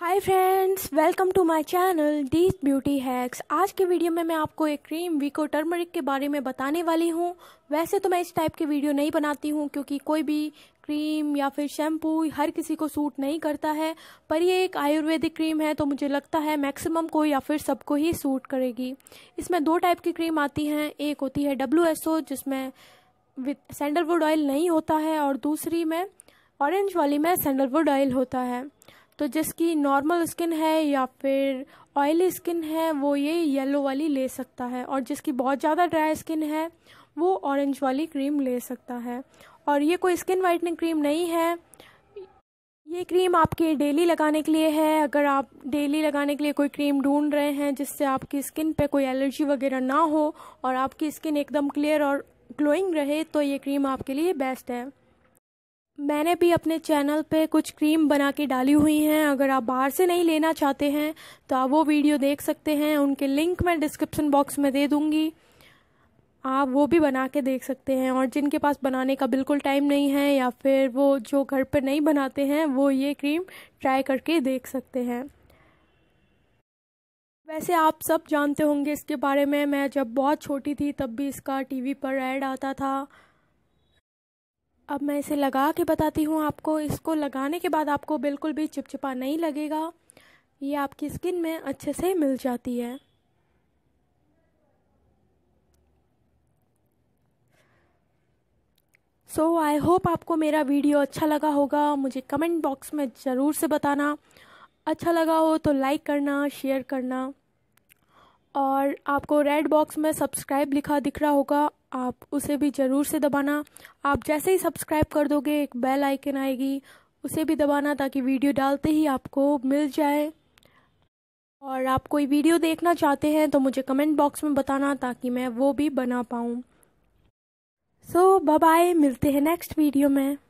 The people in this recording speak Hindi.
hi friends welcome to my channel D's beauty hacks आज के वीडियो में मैं आपको एक क्रीम वीको टर्मरिक के बारे में बताने वाली हूँ वैसे तो मैं इस टाइप की वीडियो नहीं बनाती हूँ क्योंकि कोई भी क्रीम या फिर शैम्पू हर किसी को सूट नहीं करता है पर ये एक आयुर्वेदिक क्रीम है तो मुझे लगता है मैक्सिमम को या फिर सबको ही सूट करेगी इसमें दो टाइप की क्रीम आती हैं एक होती है डब्ल्यू जिसमें सैंडलवुड ऑयल नहीं होता है और दूसरी में ऑरेंज वाली में सैंडलवुड ऑयल होता है तो जिसकी नॉर्मल स्किन है या फिर ऑयली स्किन है वो ये येलो वाली ले सकता है और जिसकी बहुत ज़्यादा ड्राई स्किन है वो ऑरेंज वाली क्रीम ले सकता है और ये कोई स्किन वाइटनिंग क्रीम नहीं है ये क्रीम आपके डेली लगाने के लिए है अगर आप डेली लगाने के लिए कोई क्रीम ढूंढ रहे हैं जिससे आपकी स्किन पे कोई एलर्जी वगैरह ना हो और आपकी स्किन एकदम क्लियर और ग्लोइंग रहे तो ये क्रीम आपके लिए बेस्ट है मैंने भी अपने चैनल पे कुछ क्रीम बना के डाली हुई हैं अगर आप बाहर से नहीं लेना चाहते हैं तो आप वो वीडियो देख सकते हैं उनके लिंक मैं डिस्क्रिप्शन बॉक्स में दे दूँगी आप वो भी बना के देख सकते हैं और जिनके पास बनाने का बिल्कुल टाइम नहीं है या फिर वो जो घर पर नहीं बनाते हैं वो ये क्रीम ट्राई करके देख सकते हैं वैसे आप सब जानते होंगे इसके बारे में मैं जब बहुत छोटी थी तब भी इसका टीवी पर ऐड आता था अब मैं इसे लगा के बताती हूँ आपको इसको लगाने के बाद आपको बिल्कुल भी चिपचिपा नहीं लगेगा ये आपकी स्किन में अच्छे से मिल जाती है सो आई होप आपको मेरा वीडियो अच्छा लगा होगा मुझे कमेंट बॉक्स में ज़रूर से बताना अच्छा लगा हो तो लाइक करना शेयर करना और आपको रेड बॉक्स में सब्सक्राइब लिखा दिख रहा होगा आप उसे भी ज़रूर से दबाना आप जैसे ही सब्सक्राइब कर दोगे एक बेल आइकन आएगी उसे भी दबाना ताकि वीडियो डालते ही आपको मिल जाए और आप कोई वीडियो देखना चाहते हैं तो मुझे कमेंट बॉक्स में बताना ताकि मैं वो भी बना पाऊँ सो so, बाय मिलते हैं नेक्स्ट वीडियो में